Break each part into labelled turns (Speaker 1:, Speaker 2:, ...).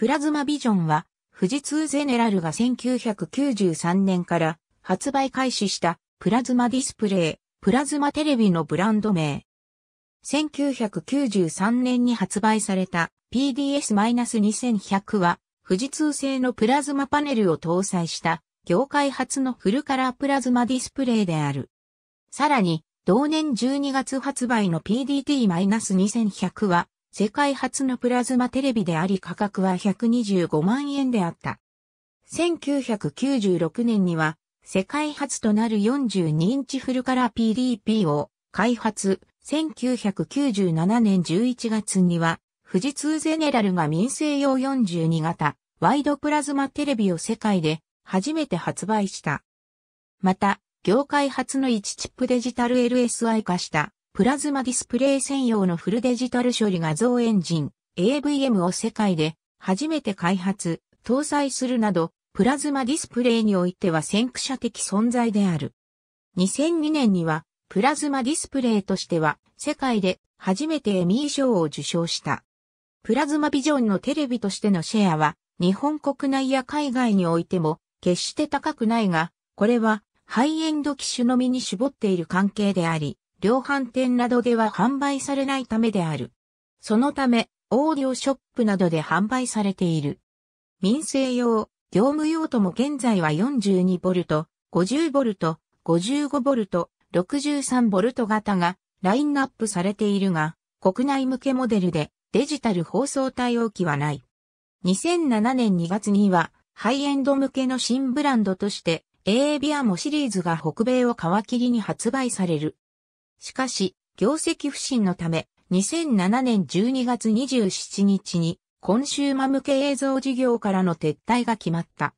Speaker 1: プラズマビジョンは、富士通ゼネラルが1993年から発売開始したプラズマディスプレイ、プラズマテレビのブランド名。1993年に発売された PDS-2100 は、富士通製のプラズマパネルを搭載した業界初のフルカラープラズマディスプレイである。さらに、同年12月発売の PDT-2100 は、世界初のプラズマテレビであり価格は125万円であった。1996年には世界初となる42インチフルカラー PDP を開発。1997年11月には富士通ゼネラルが民生用42型ワイドプラズマテレビを世界で初めて発売した。また、業界初の1チップデジタル LSI 化したプラズマディスプレイ専用のフルデジタル処理画像エンジン AVM を世界で初めて開発、搭載するなど、プラズマディスプレイにおいては先駆者的存在である。2002年には、プラズマディスプレイとしては、世界で初めてエミー賞を受賞した。プラズマビジョンのテレビとしてのシェアは、日本国内や海外においても、決して高くないが、これは、ハイエンド機種のみに絞っている関係であり、量販店などでは販売されないためである。そのため、オーディオショップなどで販売されている。民生用、業務用とも現在は 42V、50V、55V、63V 型がラインナップされているが、国内向けモデルでデジタル放送対応機はない。2007年2月にはハイエンド向けの新ブランドとして A ビアモシリーズが北米を皮切りに発売される。しかし、業績不振のため、2007年12月27日に、コンシューマ向け映像事業からの撤退が決まった。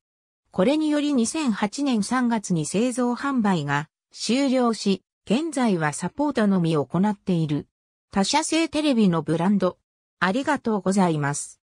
Speaker 1: これにより2008年3月に製造販売が終了し、現在はサポートのみ行っている。他社製テレビのブランド。ありがとうございます。